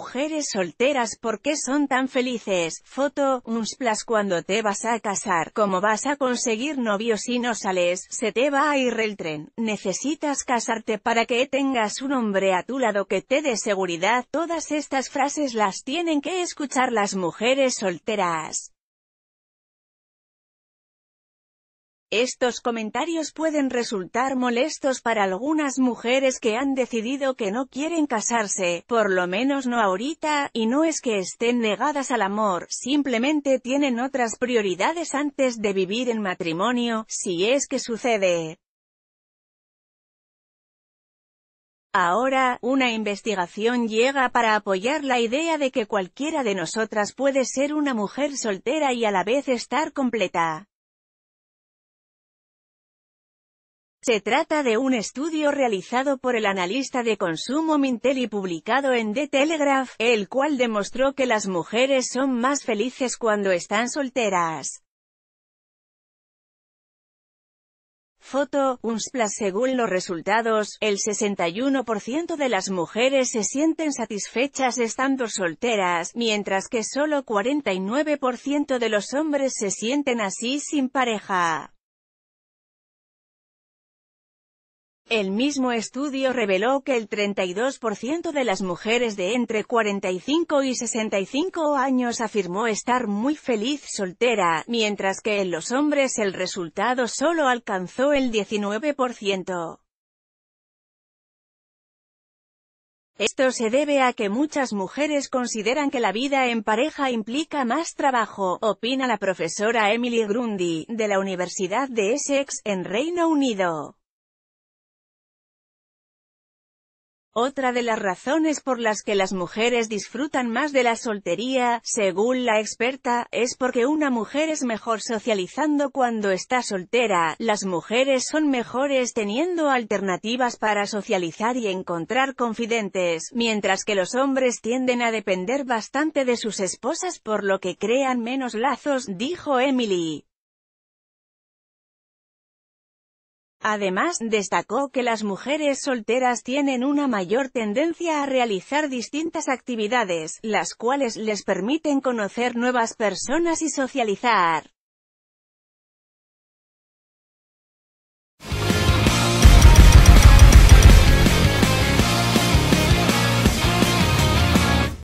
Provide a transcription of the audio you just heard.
mujeres solteras por qué son tan felices. Foto, splash cuando te vas a casar, ¿Cómo vas a conseguir novio si no sales, se te va a ir el tren. Necesitas casarte para que tengas un hombre a tu lado que te dé seguridad. Todas estas frases las tienen que escuchar las mujeres solteras. Estos comentarios pueden resultar molestos para algunas mujeres que han decidido que no quieren casarse, por lo menos no ahorita, y no es que estén negadas al amor, simplemente tienen otras prioridades antes de vivir en matrimonio, si es que sucede. Ahora, una investigación llega para apoyar la idea de que cualquiera de nosotras puede ser una mujer soltera y a la vez estar completa. Se trata de un estudio realizado por el analista de consumo Mintel y publicado en The Telegraph, el cual demostró que las mujeres son más felices cuando están solteras. Foto, Unsplash Según los resultados, el 61% de las mujeres se sienten satisfechas estando solteras, mientras que solo 49% de los hombres se sienten así sin pareja. El mismo estudio reveló que el 32% de las mujeres de entre 45 y 65 años afirmó estar muy feliz soltera, mientras que en los hombres el resultado solo alcanzó el 19%. Esto se debe a que muchas mujeres consideran que la vida en pareja implica más trabajo, opina la profesora Emily Grundy, de la Universidad de Essex, en Reino Unido. Otra de las razones por las que las mujeres disfrutan más de la soltería, según la experta, es porque una mujer es mejor socializando cuando está soltera, las mujeres son mejores teniendo alternativas para socializar y encontrar confidentes, mientras que los hombres tienden a depender bastante de sus esposas por lo que crean menos lazos, dijo Emily. Además, destacó que las mujeres solteras tienen una mayor tendencia a realizar distintas actividades, las cuales les permiten conocer nuevas personas y socializar.